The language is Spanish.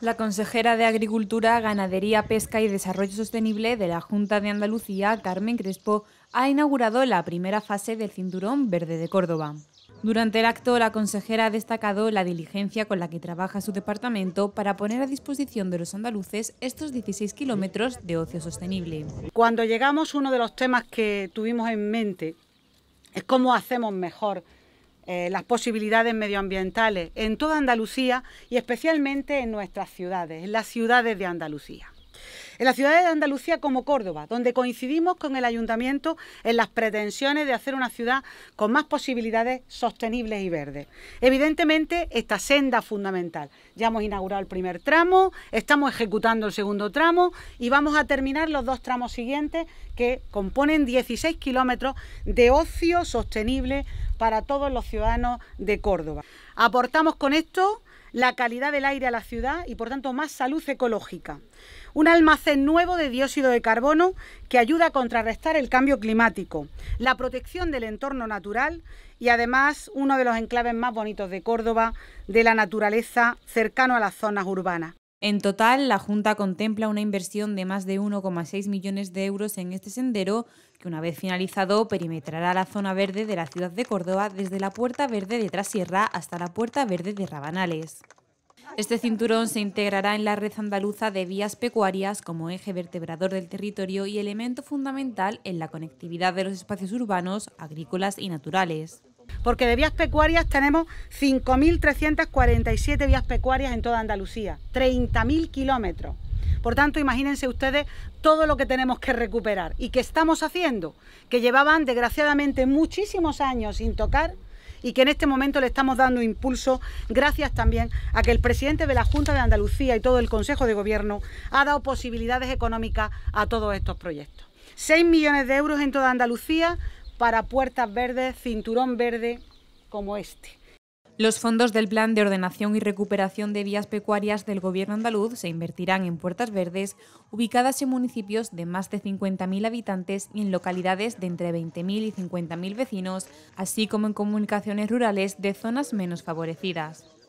La consejera de Agricultura, Ganadería, Pesca y Desarrollo Sostenible de la Junta de Andalucía, Carmen Crespo, ha inaugurado la primera fase del Cinturón Verde de Córdoba. Durante el acto, la consejera ha destacado la diligencia con la que trabaja su departamento para poner a disposición de los andaluces estos 16 kilómetros de ocio sostenible. Cuando llegamos, uno de los temas que tuvimos en mente es cómo hacemos mejor eh, las posibilidades medioambientales en toda Andalucía y especialmente en nuestras ciudades, en las ciudades de Andalucía. En las ciudades de Andalucía como Córdoba, donde coincidimos con el ayuntamiento en las pretensiones de hacer una ciudad con más posibilidades sostenibles y verdes. Evidentemente, esta senda fundamental. Ya hemos inaugurado el primer tramo, estamos ejecutando el segundo tramo y vamos a terminar los dos tramos siguientes que componen 16 kilómetros de ocio sostenible para todos los ciudadanos de Córdoba. Aportamos con esto la calidad del aire a la ciudad y por tanto más salud ecológica. Un almacén nuevo de dióxido de carbono que ayuda a contrarrestar el cambio climático, la protección del entorno natural y además uno de los enclaves más bonitos de Córdoba, de la naturaleza cercano a las zonas urbanas. En total, la Junta contempla una inversión de más de 1,6 millones de euros en este sendero, que una vez finalizado perimetrará la zona verde de la ciudad de Córdoba desde la Puerta Verde de Trasierra hasta la Puerta Verde de Rabanales. Este cinturón se integrará en la red andaluza de vías pecuarias como eje vertebrador del territorio y elemento fundamental en la conectividad de los espacios urbanos, agrícolas y naturales porque de vías pecuarias tenemos 5.347 vías pecuarias en toda Andalucía, 30.000 kilómetros. Por tanto, imagínense ustedes todo lo que tenemos que recuperar y que estamos haciendo, que llevaban desgraciadamente muchísimos años sin tocar y que en este momento le estamos dando impulso gracias también a que el presidente de la Junta de Andalucía y todo el Consejo de Gobierno ha dado posibilidades económicas a todos estos proyectos. 6 millones de euros en toda Andalucía para puertas verdes, cinturón verde como este. Los fondos del Plan de Ordenación y Recuperación de Vías Pecuarias del Gobierno andaluz se invertirán en puertas verdes ubicadas en municipios de más de 50.000 habitantes y en localidades de entre 20.000 y 50.000 vecinos, así como en comunicaciones rurales de zonas menos favorecidas.